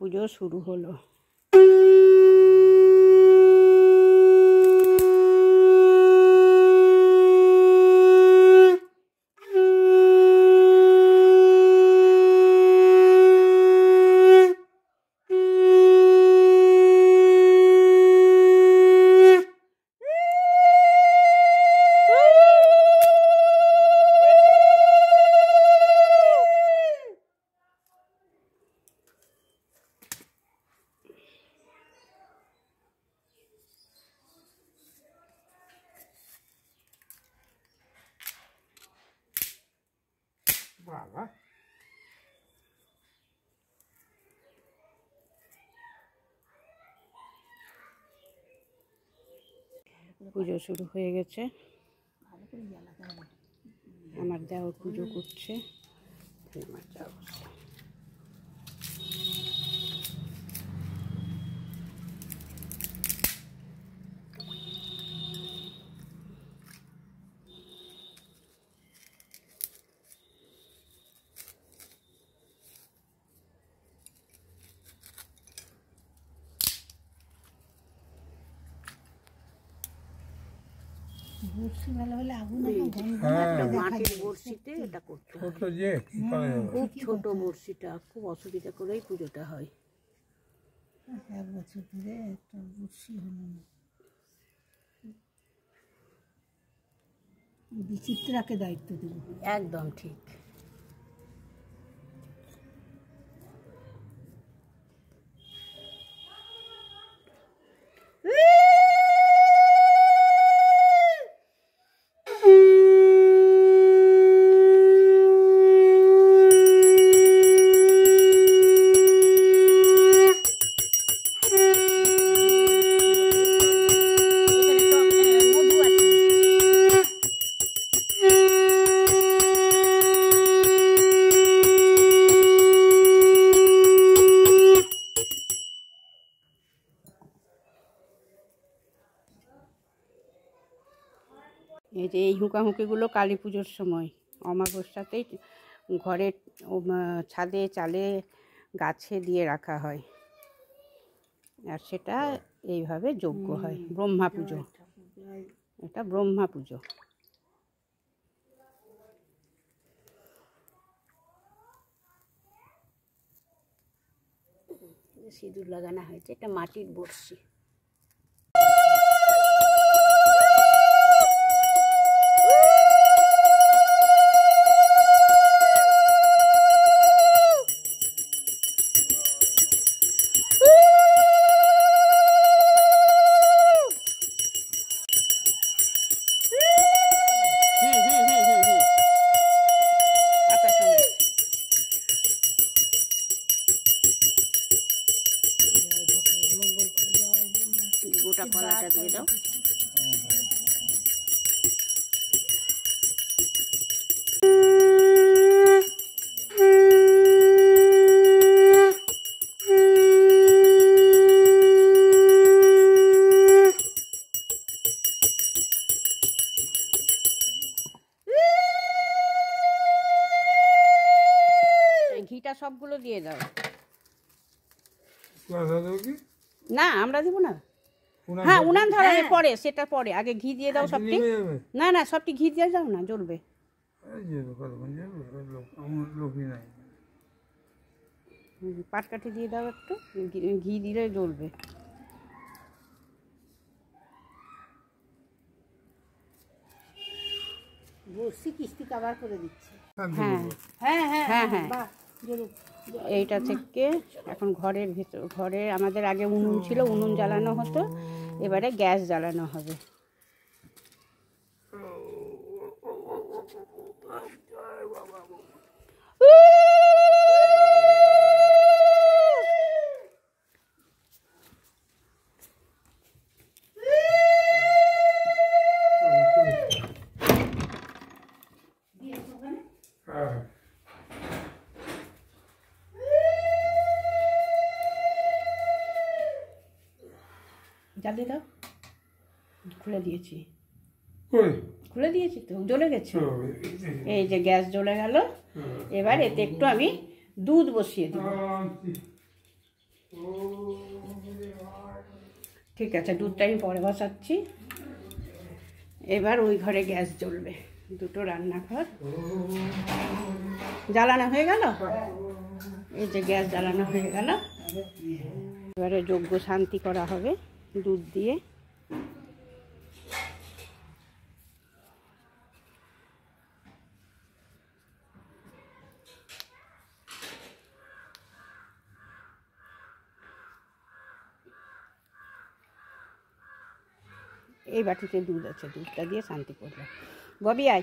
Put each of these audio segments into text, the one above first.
Puyo surujolo. বাবা পুজো শুরু হয়ে গেছে আমার দেওয়ার পুজো করছে আমার যাওয়া হ্যাঁ। ছোট যে খুব ছোট বড়শিটা খুব অসুবিধা করেই পুজোটা হয় আচ্ছা, এক বছর ধরে একটা বড়শি হলো বিচিত্রাকে দায়িত্ব দেব একদম ঠিক এই যে এই হুঁকাহুঁকিগুলো কালী পুজোর সময় অমাবস্যাতেই ঘরের ছাদে চালে গাছে দিয়ে রাখা হয় আর সেটা হ্যাঁ। এইভাবে যোগ্য হয় ব্রহ্মা পুজো এটা ব্রহ্মা পুজো সিঁদুর লাগানো হয়েছে এটা মাটির বড়শি মোটা কলাটা দিয়ে দাও ঘিটা সবগুলো দিয়ে দাও না আমরা দিব না হ্যাঁ উনান ধরাবে হ্যাঁ, হ্যাঁ। পরে সেটা পরে আগে ঘি দিয়ে দাও সবটি না না সবটি ঘি দিয়ে যাও না জ্বলবে পাটকাঠি দিয়ে দাও একটু ঘি দিলে জ্বলবে বসি কিস্তি কাবার করে দিচ্ছে হ্যাঁ, হ্যাঁ হ্যাঁ হ্যাঁ হ্যাঁ হ্যাঁ এইটা থেকে এখন ঘরের ভিতর ঘরে আমাদের আগে উনুন ছিল উনুন জ্বালানো হতো এবারে গ্যাস জ্বালানো হবে জাল দিয়ে দাও খুলে দিয়েছি খুলে দিয়েছি তো জ্বলে গেছে হ্যাঁ, এই যে গ্যাস জ্বলে গেল হ্যাঁ। এবার এতে একটু আমি দুধ বসিয়ে দেব ঠিক আছে দুধটা আমি পরে বসাচ্ছি এবার ওই ঘরে গ্যাস জ্বলবে দুটো রান্নাঘর জ্বালানো হয়ে গেল এই যে গ্যাস জ্বালানো হয়ে গেল এবারে যোগ্য শান্তি করা হবে दूध दिए ये बाटी दूध आधा दिए शांति पड़ लबी आई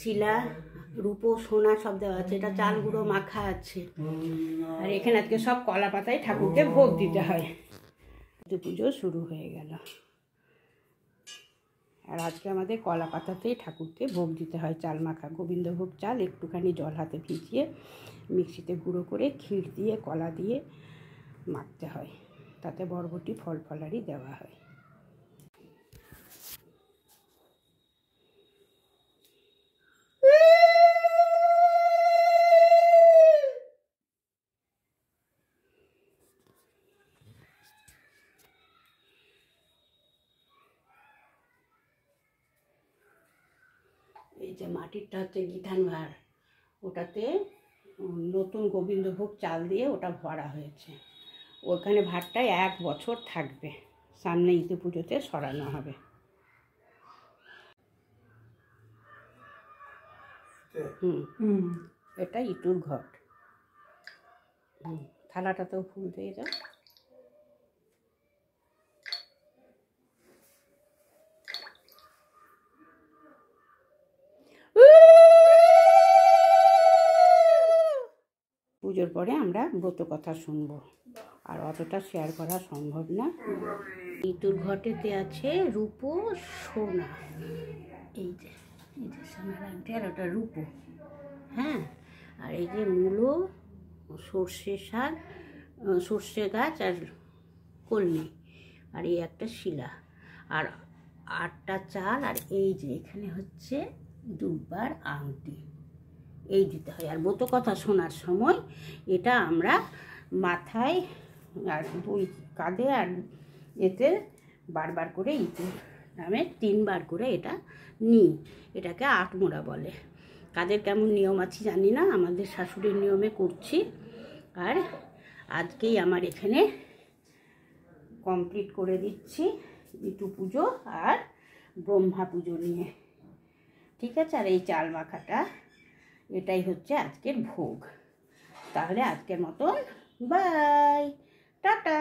শিলা রূপো সোনা সব দেওয়া আছে এটা চাল গুঁড়ো মাখা আছে আর এখানে আজকে সব কলা পাতায় ঠাকুরকে ভোগ দিতে হয় পুজো শুরু হয়ে গেল আর আজকে আমাদের কলা পাতাতেই ঠাকুরকে ভোগ দিতে হয় চাল মাখা গোবিন্দভোগ চাল একটুখানি জল হাতে ভিজিয়ে মিক্সিতে গুঁড়ো করে ক্ষীর দিয়ে কলা দিয়ে মাখতে হয় তাতে বরবটি ফল ফলারি দেওয়া হয় মাটিরটা হচ্ছে গিধান ভার ওটাতে নতুন গোবিন্দভোগ চাল দিয়ে ওটা ভরা হয়েছে ওখানে ভাতটা এক বছর থাকবে সামনে ইতি পুজোতে সরানো হবে হুম এটা ইটুর ঘট হুম থালাটাতেও ফুল দিয়ে যাও পুজোর পরে আমরা ব্রত কথা শুনবো আর অতটা শেয়ার করা সম্ভব না ইতুর ঘটেতে আছে রূপো সোনা এই যে এই যে সোনার আংটি আর ওটা রূপো হ্যাঁ আর এই যে মূলো সর্ষে শাক সর্ষে গাছ আর কলমি আর এই একটা শিলা আর আটটা চাল আর এই যে এখানে হচ্ছে দুবার আংটি এই দিতে হয় আর মতো কথা শোনার সময় এটা আমরা মাথায় আর বই কাঁধে আর এতে বারবার করে ইতে নামে তিনবার করে এটা নিই এটাকে আটমোড়া বলে কাদের কেমন নিয়ম আছে জানি না আমাদের শাশুড়ির নিয়মে করছি আর আজকেই আমার এখানে কমপ্লিট করে দিচ্ছি ইটু পুজো আর ব্রহ্মা পুজো নিয়ে ঠিক আছে আর এই চাল মাখাটা এটাই হচ্ছে আজকের ভোগ তাহলে আজকের মতন বাই টাটা